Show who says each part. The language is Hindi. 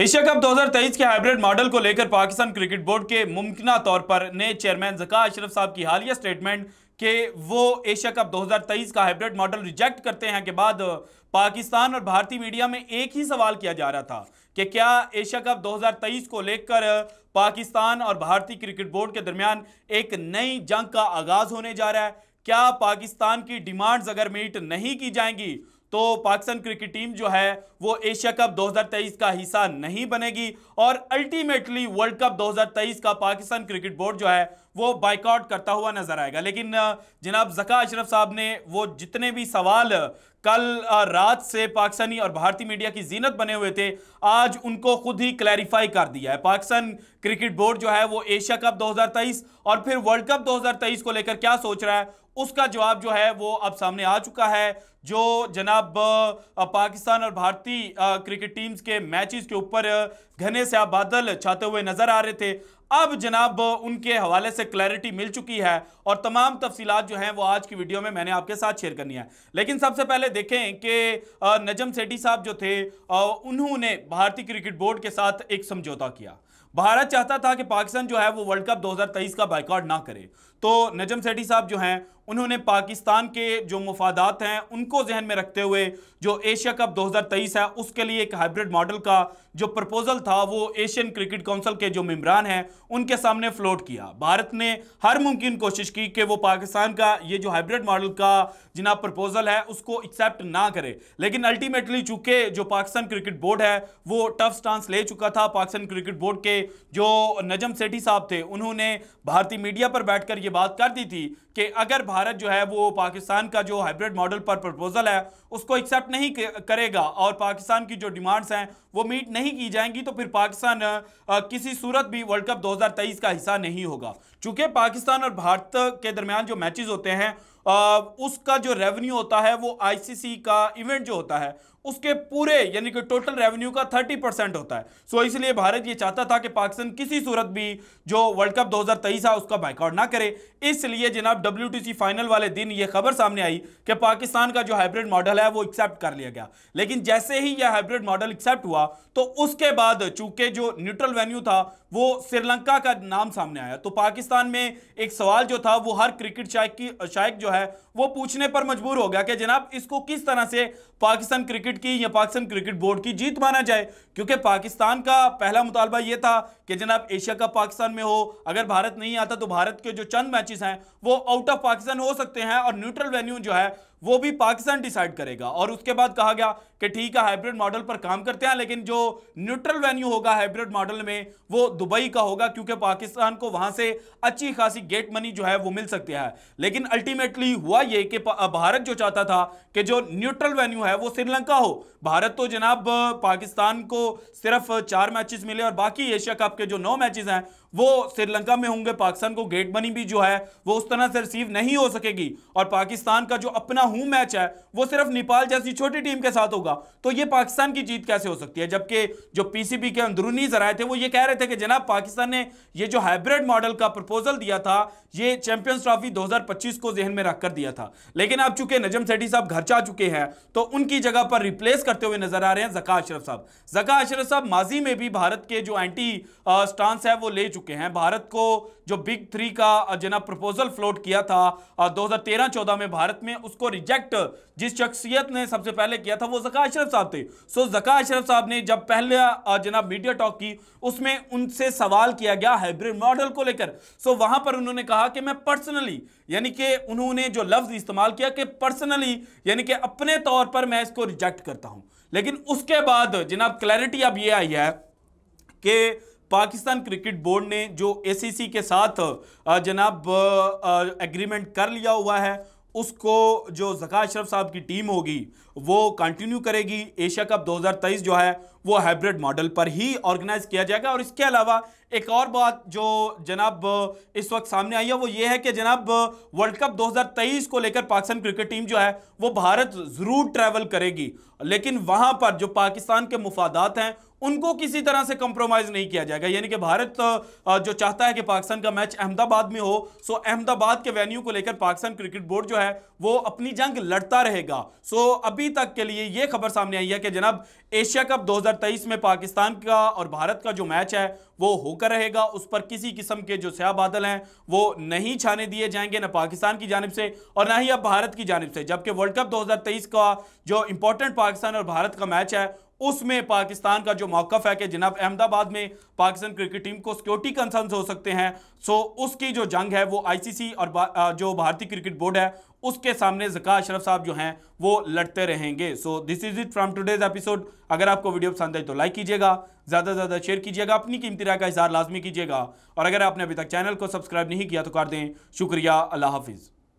Speaker 1: एशिया कप 2023 के हाइब्रिड मॉडल को लेकर पाकिस्तान क्रिकेट बोर्ड के मुमकिन तौर पर नए चेयरमैन जका अशरफ साहब की हालिया स्टेटमेंट कि वो एशिया कप 2023 का हाइब्रिड मॉडल रिजेक्ट करते हैं के बाद पाकिस्तान और भारतीय मीडिया में एक ही सवाल किया जा रहा था कि क्या एशिया कप 2023 को लेकर पाकिस्तान और भारतीय क्रिकेट बोर्ड के दरमियान एक नई जंग का आगाज होने जा रहा है क्या पाकिस्तान की डिमांड्स अगर मीट नहीं की जाएंगी तो पाकिस्तान क्रिकेट टीम जो है वो एशिया कप 2023 का हिस्सा नहीं बनेगी और अल्टीमेटली वर्ल्ड कप 2023 का पाकिस्तान क्रिकेट बोर्ड जो है वो बाइकआउट करता हुआ नजर आएगा लेकिन जनाब जका अशरफ साहब ने वो जितने भी सवाल कल रात से पाकिस्तानी और भारतीय मीडिया की जीनत बने हुए थे आज उनको खुद ही क्लैरिफाई कर दिया है पाकिस्तान क्रिकेट बोर्ड जो है वो एशिया कप 2023 और फिर वर्ल्ड कप 2023 को लेकर क्या सोच रहा है उसका जवाब जो है वो अब सामने आ चुका है जो जनाब पाकिस्तान और भारतीय क्रिकेट टीम्स के मैचेस के ऊपर घने से बादल छाते हुए नजर आ रहे थे अब जनाब उनके हवाले से क्लैरिटी मिल चुकी है और तमाम तफसीत जो हैं वो आज की वीडियो में मैंने आपके साथ शेयर करनी है लेकिन सबसे पहले देखें कि नजम सेठी साहब जो थे उन्होंने भारतीय क्रिकेट बोर्ड के साथ एक समझौता किया भारत चाहता था कि पाकिस्तान जो है वो वर्ल्ड कप 2023 का बाइकआउट ना करे तो नजम सेठी साहब जो हैं उन्होंने पाकिस्तान के जो मफादात हैं उनको जहन में रखते हुए जो एशिया कप 2023 है उसके लिए एक हाइब्रिड मॉडल का जो प्रपोजल था वो एशियन क्रिकेट काउंसिल के जो मम्बरान हैं उनके सामने फ्लोट किया भारत ने हर मुमकिन कोशिश की कि वो पाकिस्तान का ये जो हाइब्रिड मॉडल का जिना प्रपोजल है उसको एक्सेप्ट ना करे लेकिन अल्टीमेटली चूंकि जो पाकिस्तान क्रिकेट बोर्ड है वो टफ स्टांस ले चुका था पाकिस्तान क्रिकेट बोर्ड के जो नजम सेठी साहब थे उन्होंने भारतीय मीडिया पर बैठकर ये बात कर दी थी कि अगर भारत जो है वो पाकिस्तान का जो हाइब्रिड मॉडल पर प्रपोजल है उसको एक्सेप्ट नहीं करेगा और पाकिस्तान की जो डिमांड्स हैं वो मीट नहीं की जाएंगी तो फिर पाकिस्तान किसी सूरत भी वर्ल्ड कप 2023 का हिस्सा नहीं होगा चूंकि पाकिस्तान और भारत के दरमियान जो मैचेस होते हैं उसका जो रेवेन्यू होता है वो आईसीसी का इवेंट जो होता है उसके पूरे यानी कि टोटल रेवेन्यू का 30 परसेंट होता है सो इसलिए भारत ये चाहता था कि पाकिस्तान किसी सूरत भी जो वर्ल्ड कप 2023 है उसका बाइकआउट ना करे इसलिए जनाब डब्ल्यू फाइनल वाले दिन ये खबर सामने आई कि पाकिस्तान का जो हाइब्रिड मॉडल है वो एक्सेप्ट कर लिया गया लेकिन जैसे ही यह हाइब्रिड मॉडल एक्सेप्ट हुआ तो उसके बाद चूंकि जो न्यूट्रल वेन्यू था वो श्रीलंका का नाम सामने आया तो पाकिस्तान में एक सवाल जो था वो हर क्रिकेट शायक की शायक जो है वो पूछने पर मजबूर हो गया कि जनाब इसको किस तरह से पाकिस्तान क्रिकेट की या पाकिस्तान क्रिकेट बोर्ड की जीत माना जाए क्योंकि पाकिस्तान का पहला मुतालबा ये था कि जनाब एशिया कप पाकिस्तान में हो अगर भारत नहीं आता तो भारत के जो चंद मैचेस हैं वो आउट ऑफ पाकिस्तान हो सकते हैं और न्यूट्रल वेन्यू जो है वो भी पाकिस्तान डिसाइड करेगा और उसके बाद कहा गया कि ठीक है हाइब्रिड मॉडल पर काम करते हैं लेकिन जो न्यूट्रल वेन्यू होगा हाइब्रिड मॉडल में वो दुबई का होगा क्योंकि पाकिस्तान को वहां से अच्छी खासी गेट मनी जो है वो मिल सकती है लेकिन अल्टीमेटली एक्चुअली हुआ ये कि भारत जो चाहता था कि जो न्यूट्रल वेन्यू है वो श्रीलंका हो भारत तो जनाब पाकिस्तान को सिर्फ चार मैचेस मिले और बाकी एशिया कप के जो नौ मैचेस हैं वो श्रीलंका में होंगे पाकिस्तान को गेट बनी भी जो है वो उस तरह से रिसीव नहीं हो सकेगी और पाकिस्तान का जो अपना होम मैच है वो सिर्फ नेपाल जैसी छोटी टीम के साथ होगा तो ये पाकिस्तान की जीत कैसे हो सकती है जबकि जो पीसीबी के अंदरूनी जराए थे वो ये कह रहे थे कि जनाब पाकिस्तान ने ये जो हाइब्रिड मॉडल का प्रपोजल दिया था ये चैंपियंस ट्रॉफी दो को जहन में रख कर दिया था लेकिन आप चुके नजम सेठी साहब घर जा चुके हैं तो उनकी जगह पर रिप्लेस करते हुए नजर आ रहे हैं जका अशरफ साहब जका अशरफ साहब माजी में भी भारत के जो एंटी स्टांस है वो ले चुके हैं भारत को जो बिग थ्री का जना प्रपोजल फ्लोट किया था दो हजार में भारत में उसको रिजेक्ट जिस शख्सियत ने सबसे पहले किया था वो जका अशरफ साहब थे सो जका अशरफ साहब ने जब पहले जना मीडिया टॉक की उसमें उनसे सवाल किया गया हाइब्रिड मॉडल को लेकर सो वहां पर उन्होंने कहा कि मैं पर्सनली यानी कि उन्होंने ने जो लफ्ज़ इस्तेमाल किया कि पर्सनली यानी कि अपने तौर पर मैं इसको रिजेक्ट करता हूं लेकिन उसके बाद जनाब क्लैरिटी अब ये आई है कि पाकिस्तान क्रिकेट बोर्ड ने जो एसीसी के साथ जनाब एग्रीमेंट कर लिया हुआ है उसको जो जक़ा अशरफ साहब की टीम होगी वो कंटिन्यू करेगी एशिया कप 2023 जो है वो हाइब्रिड मॉडल पर ही ऑर्गेनाइज किया जाएगा और इसके अलावा एक और बात जो जनाब इस वक्त सामने आई है वो ये है कि जनाब वर्ल्ड कप 2023 को लेकर पाकिस्तान क्रिकेट टीम जो है वो भारत ज़रूर ट्रैवल करेगी लेकिन वहाँ पर जो पाकिस्तान के मुफादात हैं उनको किसी तरह से कंप्रोमाइज नहीं किया जाएगा यानी कि भारत जो चाहता है कि पाकिस्तान का मैच अहमदाबाद में हो सो अहमदाबाद के वेन्यू को लेकर पाकिस्तान क्रिकेट बोर्ड जो है वो अपनी जंग लड़ता रहेगा सो अभी तक के लिए ये खबर सामने आई है कि जनाब एशिया कप 2023 में पाकिस्तान का और भारत का जो मैच है वो होकर रहेगा उस पर किसी किस्म के जो स्या बादल हैं वो नहीं छाने दिए जाएंगे ना पाकिस्तान की जानब से और ना ही अब भारत की जानब से जबकि वर्ल्ड कप 2023 का जो इंपॉर्टेंट पाकिस्तान और भारत का मैच है उसमें पाकिस्तान का जो मौकफ है कि जनाब अहमदाबाद में पाकिस्तान क्रिकेट टीम को सिक्योरिटी कंसर्न हो सकते हैं सो उसकी जो जंग है वो आईसीसी और बा, जो भारतीय क्रिकेट बोर्ड है उसके सामने जका अशरफ साहब जो हैं वो लड़ते रहेंगे so this is it from today's episode अगर आपको वीडियो पसंद आई तो लाइक कीजिएगा ज़्यादा से ज़्यादा शेयर कीजिएगा अपनी कीमती राय का इजहार लाजमी कीजिएगा और अगर आपने अभी तक चैनल को सब्सक्राइब नहीं किया तो कर दें शुक्रिया अल्लाह हाफिज़